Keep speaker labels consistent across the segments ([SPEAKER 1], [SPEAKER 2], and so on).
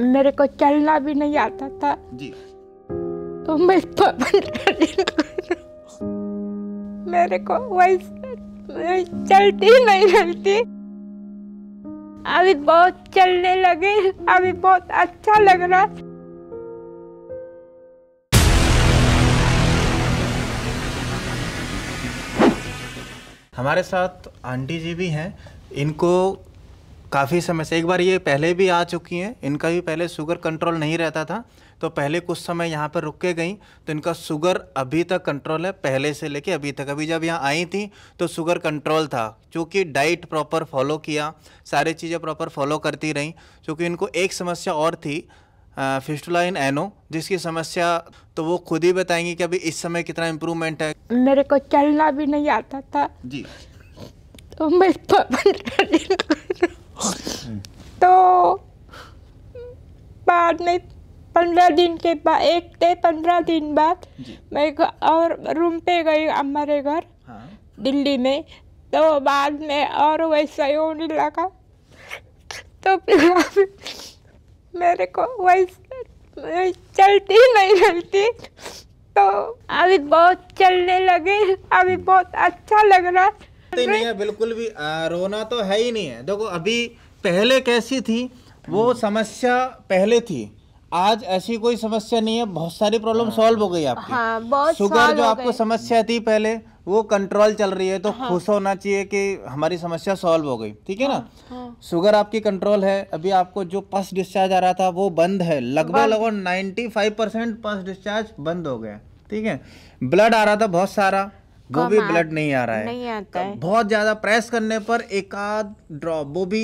[SPEAKER 1] मेरे को चलना भी नहीं आता था जी तो मैं तो मेरे को वैसे चलती नहीं रहती अभी बहुत चलने लगे अभी बहुत अच्छा लग रहा
[SPEAKER 2] हमारे साथ आंटी जी भी हैं इनको काफ़ी समय से एक बार ये पहले भी आ चुकी हैं इनका भी पहले शुगर कंट्रोल नहीं रहता था तो पहले कुछ समय यहाँ पर रुक के गई तो इनका शुगर अभी तक कंट्रोल है पहले से लेके अभी तक अभी जब यहाँ आई थी तो शुगर कंट्रोल था क्योंकि डाइट प्रॉपर फॉलो किया सारी चीज़ें प्रॉपर फॉलो करती रहीं क्योंकि इनको एक समस्या और थी फिस्टुला इन एनो जिसकी समस्या तो वो खुद ही बताएंगी कि अभी इस समय कितना इम्प्रूवमेंट है
[SPEAKER 1] मेरे को चलना भी नहीं आता था जी तो मैं तो बाद में पंद्रह दिन के बाद एक थे पंद्रह दिन बाद मैं और रूम पे गई हमारे घर हाँ। दिल्ली में तो बाद में और वैसा ही होने लगा तो फिर मेरे को वैसे चलती नहीं रहती तो अभी बहुत चलने लगे अभी बहुत अच्छा लग रहा है ही नहीं है बिल्कुल भी आ, रोना तो है ही
[SPEAKER 2] नहीं है देखो अभी पहले कैसी थी वो समस्या पहले थी आज ऐसी कोई समस्या नहीं है बहुत सारी प्रॉब्लम सॉल्व हाँ। हो गई आपकी
[SPEAKER 1] हाँ, बहुत शुगर जो आपको
[SPEAKER 2] समस्या थी पहले वो कंट्रोल चल रही है तो हाँ। खुश होना चाहिए कि हमारी समस्या सॉल्व हो गई ठीक है हाँ, ना हाँ। शुगर हाँ। आपकी कंट्रोल है अभी आपको जो पस डिस्चार्ज आ रहा था वो बंद है लगभग लगभग फाइव परसेंट पस डिस्चार्ज बंद हो गया ठीक है ब्लड आ रहा था बहुत सारा वो भी ब्लड नहीं आ रहा है नहीं आता तो है बहुत ज्यादा प्रेस करने पर एक आध ड्रॉप वो भी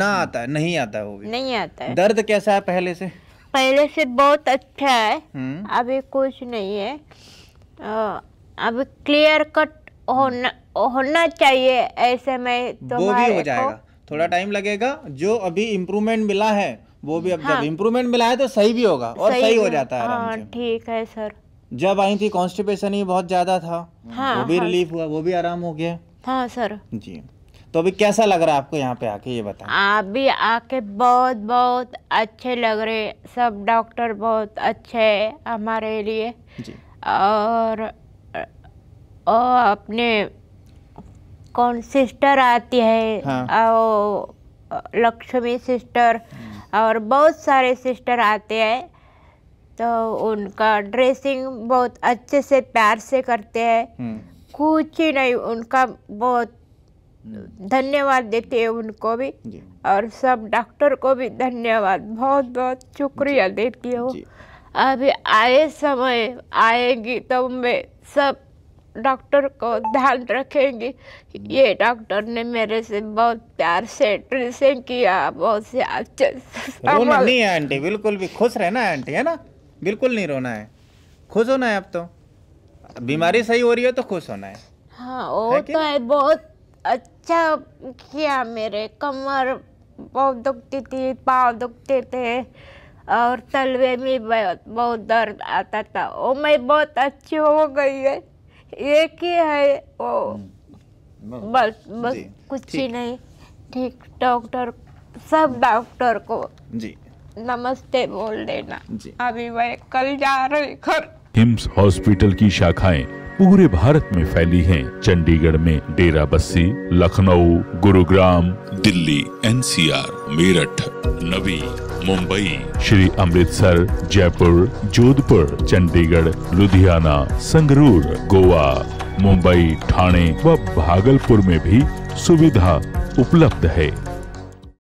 [SPEAKER 2] ना आता है नहीं आता है वो भी
[SPEAKER 1] नहीं आता है दर्द
[SPEAKER 2] कैसा है पहले से
[SPEAKER 1] पहले से बहुत अच्छा है हम्म। अभी कुछ नहीं है अब क्लियर कट होना होना चाहिए ऐसे में तो वो भी हो जाएगा
[SPEAKER 2] थोड़ा टाइम लगेगा जो अभी इम्प्रूवमेंट मिला है वो भी अब हाँ। जब इम्प्रूवमेंट मिला है तो सही भी होगा और सही, सही हो जाता है हाँ,
[SPEAKER 1] ठीक है सर
[SPEAKER 2] जब आई थी कॉन्स्टिपेशन ही बहुत ज्यादा था हाँ, वो भी हाँ, रिलीफ हुआ वो भी आराम हो गया हाँ सर जी तो अभी कैसा लग रहा है आपको यहाँ पे आके ये बताएं
[SPEAKER 1] अभी आके बहुत बहुत अच्छे लग रहे सब डॉक्टर बहुत अच्छे है हमारे लिए जी और, ओ अपने कौन सिस्टर आती है हाँ। ओ लक्ष्मी सिस्टर हम्म। और बहुत सारे सिस्टर आते हैं तो उनका ड्रेसिंग बहुत अच्छे से प्यार से करते हैं हम्म। कुछ ही नहीं उनका बहुत धन्यवाद देते हैं उनको भी और सब डॉक्टर को भी धन्यवाद बहुत बहुत शुक्रिया देती हूँ अभी आए समय आएगी तो मैं सब डॉक्टर को ध्यान रखेंगी हम्म। ये डॉक्टर ने मेरे से बहुत प्यार से ड्रेसिंग किया बहुत से अच्छे नहीं है
[SPEAKER 2] आंटी बिल्कुल भी खुश रहना आंटी है ना बिल्कुल नहीं रोना है खुश होना है अब तो बीमारी सही हो रही है तो खुश होना है
[SPEAKER 1] हाँ वो है तो है बहुत अच्छा किया मेरे कमर बहुत दुखती थी पाँव दुखते थे और तलवे में बहुत दर्द आता था वो मैं बहुत अच्छी हो गई है एक ही है वो हम्म, बस बस कुछ ही नहीं ठीक डॉक्टर सब डॉक्टर को जी नमस्ते बोल देना अभी मैं कल जा रही घर
[SPEAKER 2] हिम्स हॉस्पिटल की शाखाएं पूरे भारत में फैली हैं चंडीगढ़ में डेरा बस्सी लखनऊ गुरुग्राम दिल्ली एनसीआर मेरठ नवी मुंबई श्री अमृतसर जयपुर जोधपुर चंडीगढ़ लुधियाना संगरूर गोवा मुंबई ठाणे व भागलपुर में भी सुविधा उपलब्ध है